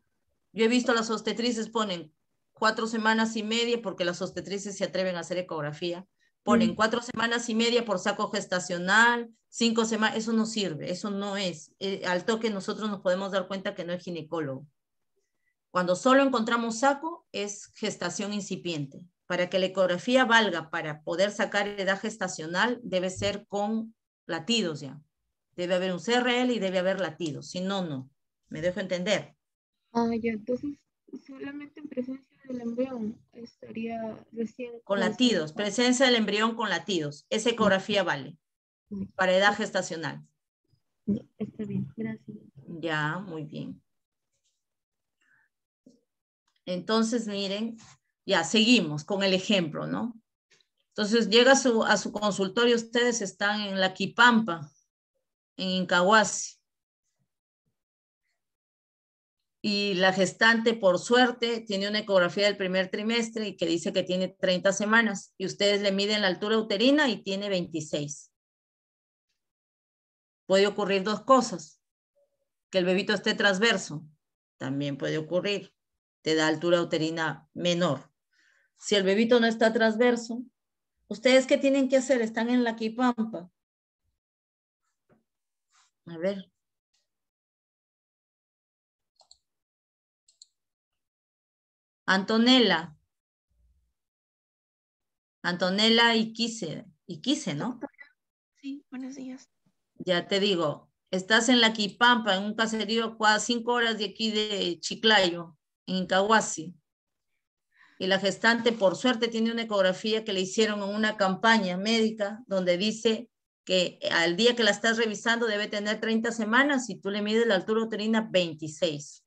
Yo he visto las obstetrices ponen cuatro semanas y media, porque las obstetrices se atreven a hacer ecografía, ponen mm. cuatro semanas y media por saco gestacional, cinco semanas, eso no sirve, eso no es. Eh, al toque nosotros nos podemos dar cuenta que no es ginecólogo. Cuando solo encontramos saco, es gestación incipiente. Para que la ecografía valga para poder sacar edad gestacional, debe ser con latidos ya. Debe haber un CRL y debe haber latidos, si no, no. Me dejo entender. Ah, ya, entonces solamente en presencia del embrión estaría recién. Con latidos, presencia del embrión con latidos. Esa ecografía vale para edad gestacional. Está bien, gracias. Ya, muy bien. Entonces, miren, ya seguimos con el ejemplo, ¿no? Entonces llega a su, a su consultorio, ustedes están en la Quipampa, en Incahuasi y la gestante, por suerte, tiene una ecografía del primer trimestre y que dice que tiene 30 semanas y ustedes le miden la altura uterina y tiene 26. Puede ocurrir dos cosas. Que el bebito esté transverso, también puede ocurrir. Te da altura uterina menor. Si el bebito no está transverso, ¿ustedes qué tienen que hacer? Están en la quipampa. A ver, Antonella. Antonella Iquise, Iquise, ¿no? Sí, buenos días. Ya te digo, estás en la Quipampa, en un caserío a cinco horas de aquí de Chiclayo, en Incahuasi. Y la gestante, por suerte, tiene una ecografía que le hicieron en una campaña médica donde dice que al día que la estás revisando debe tener 30 semanas y tú le mides la altura uterina 26.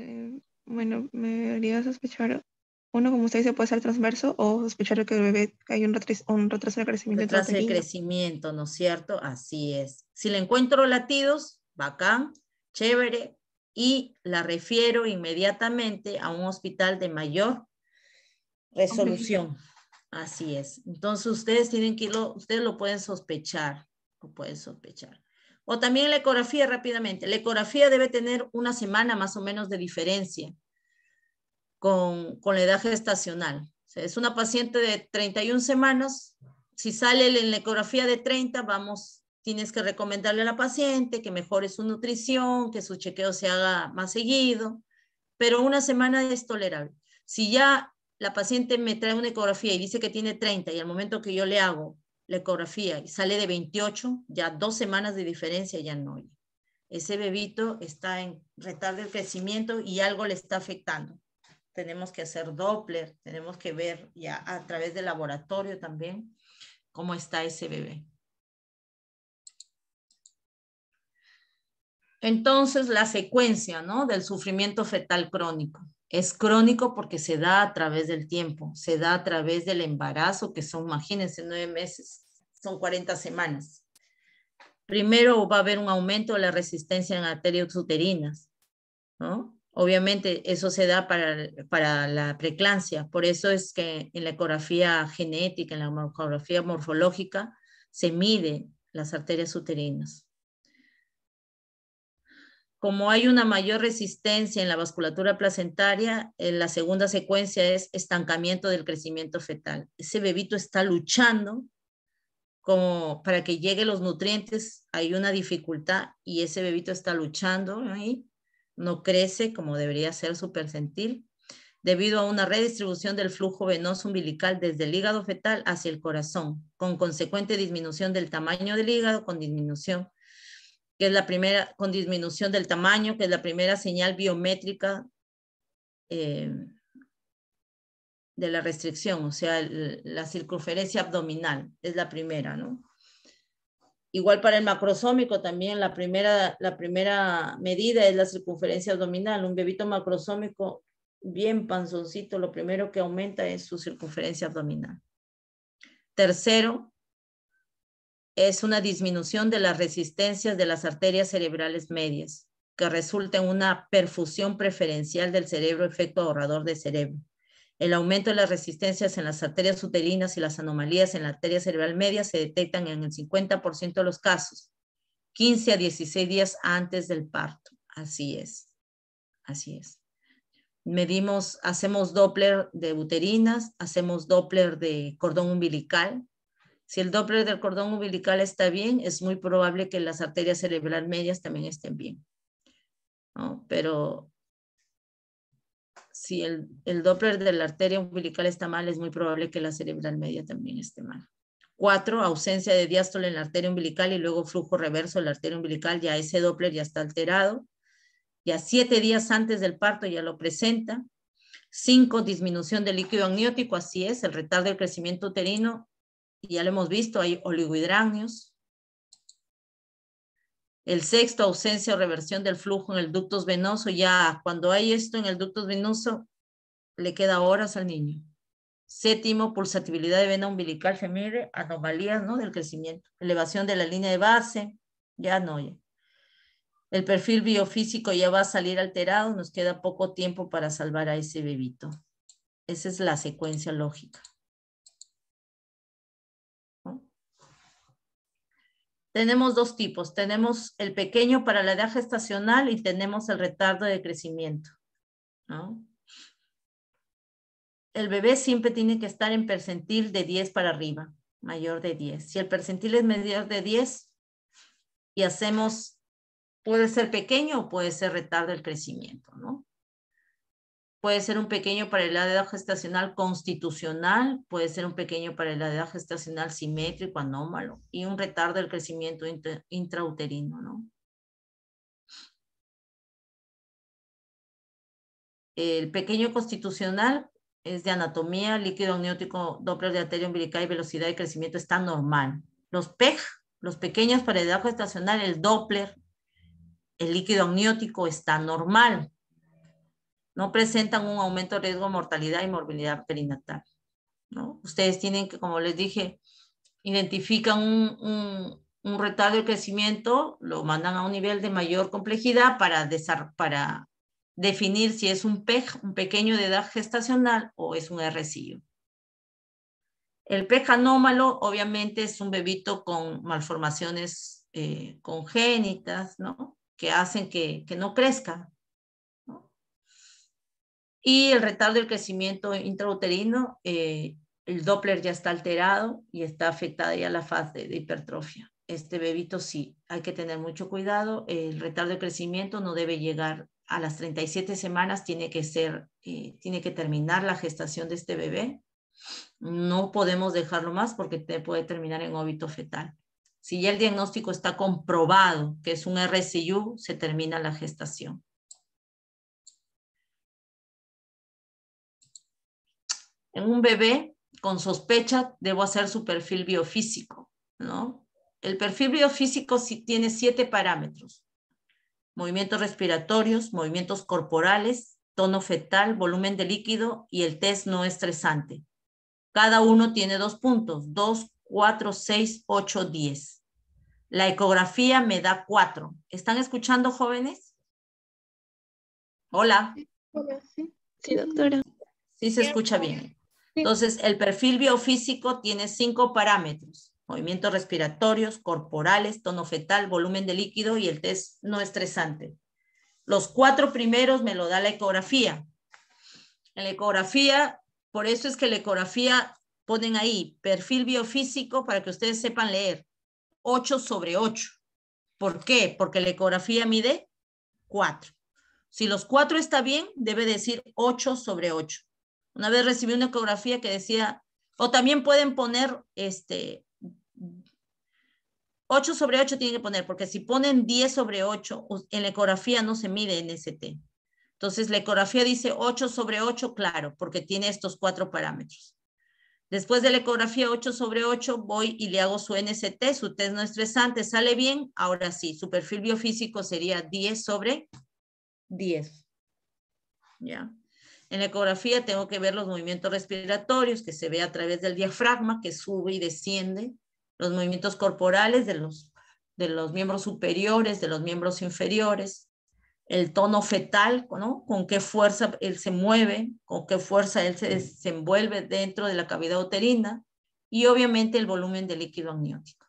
Eh, bueno, me haría sospechar, uno como usted dice, puede ser transverso o sospechar que el bebé hay un retraso, de crecimiento. Retraso de crecimiento, ¿no es cierto? Así es. Si le encuentro latidos, bacán, chévere, y la refiero inmediatamente a un hospital de mayor resolución. Así es. Entonces ustedes tienen que irlo, ustedes lo pueden sospechar, lo pueden sospechar. O también la ecografía rápidamente. La ecografía debe tener una semana más o menos de diferencia con, la edad gestacional. es una paciente de 31 semanas. Si sale en la ecografía de 30, vamos, tienes que recomendarle a la paciente que mejore su nutrición, que su chequeo se haga más seguido, pero una semana es tolerable. Si ya la paciente me trae una ecografía y dice que tiene 30 y al momento que yo le hago la ecografía y sale de 28, ya dos semanas de diferencia ya no. hay. Ese bebito está en retardo de crecimiento y algo le está afectando. Tenemos que hacer Doppler, tenemos que ver ya a través del laboratorio también cómo está ese bebé. Entonces, la secuencia del sufrimiento fetal crónico. Es crónico porque se da a través del tiempo, se da a través del embarazo, que son, imagínense, nueve meses, son 40 semanas. Primero va a haber un aumento de la resistencia en arterias uterinas, ¿no? Obviamente eso se da para, la preclancia, por eso es que en la ecografía genética, en la ecografía morfológica, se mide las arterias uterinas. Como hay una mayor resistencia en la vasculatura placentaria, eh, la segunda secuencia es estancamiento del crecimiento fetal. Ese bebito está luchando como para que lleguen los nutrientes, hay una dificultad y ese bebito está luchando ahí, no crece como debería ser su percentil, debido a una redistribución del flujo venoso umbilical desde el hígado fetal hacia el corazón, con consecuente disminución del tamaño del hígado, con disminución que es la primera, con disminución del tamaño, que es la primera señal biométrica eh, de la restricción, o sea, la circunferencia abdominal es la primera, ¿no? Igual para el macrosómico también, la primera, la primera medida es la circunferencia abdominal. Un bebito macrosómico bien panzoncito, lo primero que aumenta es su circunferencia abdominal. Tercero, es una disminución de las resistencias de las arterias cerebrales medias, que resulta en una perfusión preferencial del cerebro efecto ahorrador de cerebro. El aumento de las resistencias en las arterias uterinas y las anomalías en la arteria cerebral media se detectan en el 50% de los casos, 15 a 16 días antes del parto. Así es, así es. Medimos, hacemos Doppler de uterinas, hacemos Doppler de cordón umbilical, si el Doppler del cordón umbilical está bien, es muy probable que las arterias cerebrales medias también estén bien. Pero si el, Doppler de la arteria umbilical está mal, es muy probable que la cerebral media también esté mal. Cuatro, ausencia de diástole en la arteria umbilical y luego flujo reverso en la arteria umbilical, ya ese Doppler ya está alterado. Ya siete días antes del parto ya lo presenta. Cinco, disminución del líquido amniótico, así es, el retardo del crecimiento uterino y ya lo hemos visto, hay oligohidráneos. El sexto, ausencia o reversión del flujo en el ductus venoso. Ya cuando hay esto en el ductus venoso, le queda horas al niño. Séptimo, pulsatibilidad de vena umbilical femenina, anomalías ¿no? del crecimiento, elevación de la línea de base, ya no. El perfil biofísico ya va a salir alterado, nos queda poco tiempo para salvar a ese bebito. Esa es la secuencia lógica. tenemos dos tipos. Tenemos el pequeño para la edad gestacional y tenemos el retardo de crecimiento. El bebé siempre tiene que estar en percentil de 10 para arriba, mayor de 10. Si el percentil es mayor de 10 y hacemos, puede ser pequeño o puede ser retardo del crecimiento, ¿no? Puede ser un pequeño para el edad gestacional constitucional, puede ser un pequeño para el edad gestacional simétrico, anómalo, y un retardo del crecimiento intrauterino, ¿no? El pequeño constitucional es de anatomía, líquido amniótico, Doppler de arteria umbilical y velocidad de crecimiento está normal. Los PEG, los pequeños para el edad gestacional, el Doppler, el líquido amniótico está normal no presentan un aumento de riesgo de mortalidad y morbilidad perinatal. ¿no? Ustedes tienen que, como les dije, identifican un, retardo de crecimiento, lo mandan a un nivel de mayor complejidad para, para definir si es un pej un pequeño de edad gestacional, o es un RCIO. El pez anómalo, obviamente, es un bebito con malformaciones eh, congénitas, ¿no? Que hacen que, que no crezca, y el retardo del crecimiento intrauterino, eh, el Doppler ya está alterado y está afectada ya la fase de hipertrofia. Este bebito sí, hay que tener mucho cuidado. El retardo de crecimiento no debe llegar a las 37 semanas, tiene que ser, eh, tiene que terminar la gestación de este bebé. No podemos dejarlo más porque te puede terminar en óbito fetal. Si ya el diagnóstico está comprobado que es un RCU, se termina la gestación. en un bebé con sospecha debo hacer su perfil biofísico, ¿no? El perfil biofísico tiene siete parámetros. Movimientos respiratorios, movimientos corporales, tono fetal, volumen de líquido y el test no estresante. Cada uno tiene dos puntos, dos, cuatro, 6, ocho, diez. La ecografía me da cuatro. ¿Están escuchando jóvenes? Hola. Sí, doctora. Sí se escucha bien. Entonces, el perfil biofísico tiene cinco parámetros, movimientos respiratorios, corporales, tono fetal, volumen de líquido y el test no estresante. Los cuatro primeros me lo da la ecografía. En la ecografía, por eso es que la ecografía ponen ahí perfil biofísico para que ustedes sepan leer 8 sobre 8. ¿Por qué? Porque la ecografía mide 4. Si los 4 está bien, debe decir 8 sobre 8. Una vez recibí una ecografía que decía, o también pueden poner este 8 sobre 8 tienen que poner, porque si ponen 10 sobre 8, en la ecografía no se mide NST. Entonces, la ecografía dice 8 sobre 8, claro, porque tiene estos cuatro parámetros. Después de la ecografía 8 sobre 8, voy y le hago su NST, su test no estresante, sale bien, ahora sí, su perfil biofísico sería 10 sobre 10. ¿Ya? En la ecografía tengo que ver los movimientos respiratorios que se ve a través del diafragma que sube y desciende, los movimientos corporales de los, de los miembros superiores, de los miembros inferiores, el tono fetal, Con qué fuerza él se mueve, con qué fuerza él se desenvuelve dentro de la cavidad uterina y obviamente el volumen de líquido amniótico.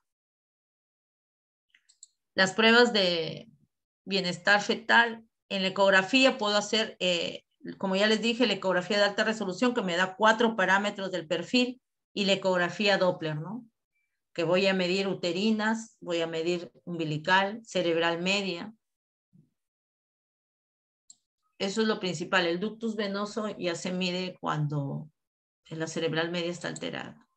Las pruebas de bienestar fetal en la ecografía puedo hacer eh, como ya les dije, la ecografía de alta resolución que me da cuatro parámetros del perfil y la ecografía Doppler, ¿no? Que voy a medir uterinas, voy a medir umbilical, cerebral media. Eso es lo principal. El ductus venoso ya se mide cuando la cerebral media está alterada.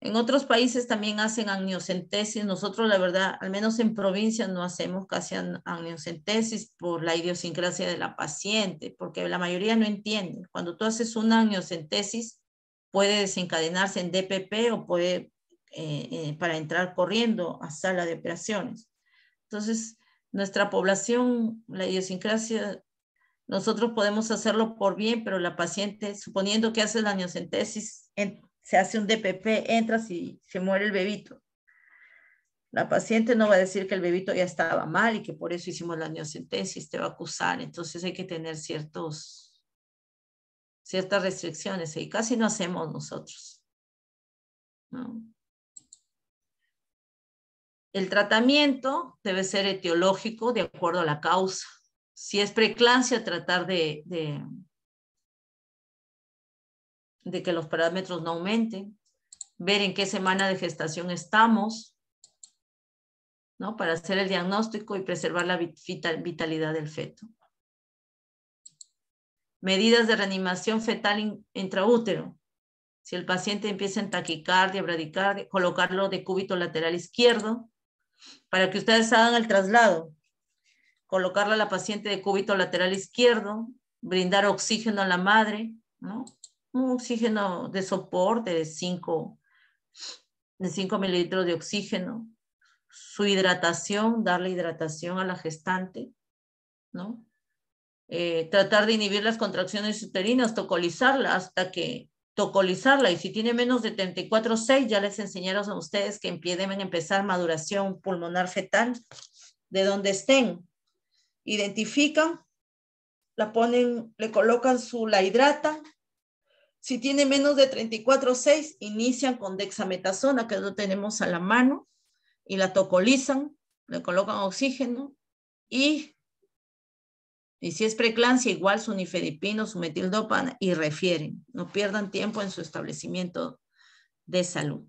En otros países también hacen amniocentesis. Nosotros, la verdad, al menos en provincias no hacemos casi amniocentesis por la idiosincrasia de la paciente, porque la mayoría no entiende. Cuando tú haces una amniocentesis, puede desencadenarse en DPP o puede eh, eh, para entrar corriendo a sala de operaciones. Entonces, nuestra población, la idiosincrasia, nosotros podemos hacerlo por bien, pero la paciente, suponiendo que hace la amniocentesis, en, se hace un DPP, entras y se muere el bebito. La paciente no va a decir que el bebito ya estaba mal y que por eso hicimos la neocentesis, te va a acusar. Entonces hay que tener ciertos, ciertas restricciones y casi no hacemos nosotros. El tratamiento debe ser etiológico de acuerdo a la causa. Si es preclancia, tratar de de que los parámetros no aumenten, ver en qué semana de gestación estamos, ¿no? Para hacer el diagnóstico y preservar la vitalidad del feto. Medidas de reanimación fetal intraútero. Si el paciente empieza en taquicardia, bradicardia, colocarlo de cúbito lateral izquierdo para que ustedes hagan el traslado. Colocarla a la paciente de cúbito lateral izquierdo, brindar oxígeno a la madre, ¿no? un oxígeno de soporte de 5 de mililitros de oxígeno, su hidratación, darle hidratación a la gestante, eh, tratar de inhibir las contracciones uterinas, tocolizarla hasta que tocolizarla y si tiene menos de 34, 6, ya les enseñaron a ustedes que deben empezar maduración pulmonar fetal de donde estén. Identifican, la ponen, le colocan su, la hidrata. Si tiene menos de 34 6, inician con dexametasona, que no tenemos a la mano, y la tocolizan, le colocan oxígeno, y, si es preclancia, igual su nifedipino, su metildopana, y refieren. No pierdan tiempo en su establecimiento de salud.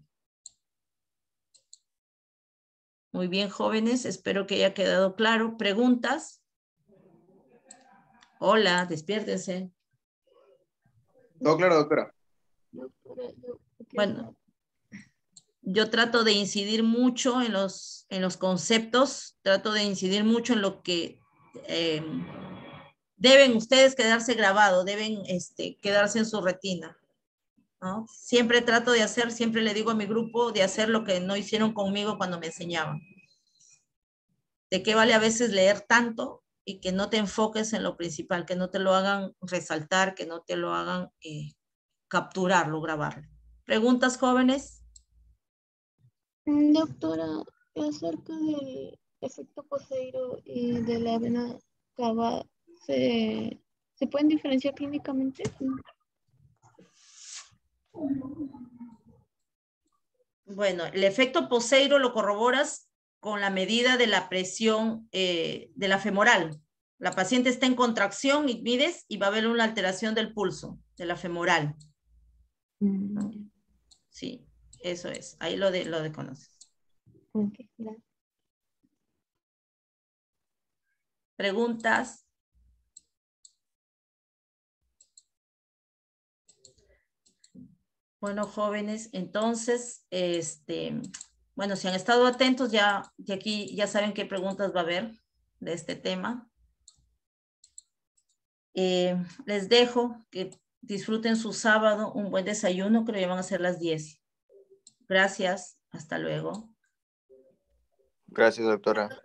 Muy bien, jóvenes, espero que haya quedado claro. ¿Preguntas? Hola, despiértense. ¿Todo claro, doctora? Bueno, yo trato de incidir mucho en los, en los conceptos, trato de incidir mucho en lo que em, deben ustedes quedarse grabado, deben este, quedarse en su retina. Siempre trato de hacer, siempre le digo a mi grupo de hacer lo que no hicieron conmigo cuando me enseñaban. ¿De qué vale a veces leer tanto y que no te enfoques en lo principal, que no te lo hagan resaltar, que no te lo hagan eh, capturarlo, grabarlo. ¿Preguntas, jóvenes? Mm, doctora, acerca del efecto Poseiro y de la avena cava, ¿se, ¿se pueden diferenciar clínicamente? Bueno, el efecto Poseiro lo corroboras con la medida de la presión eh, de la femoral. La paciente está en contracción y mides y va a haber una alteración del pulso de la femoral. Mm. Sí, eso es. Ahí lo, de, lo desconoces. ¿Preguntas? Bueno, jóvenes, entonces, este, bueno, si han estado atentos, ya, aquí ya saben qué preguntas va a haber de este tema. Eh, les dejo que disfruten su sábado, un buen desayuno, creo que van a ser las 10. Gracias, hasta luego. Gracias, doctora.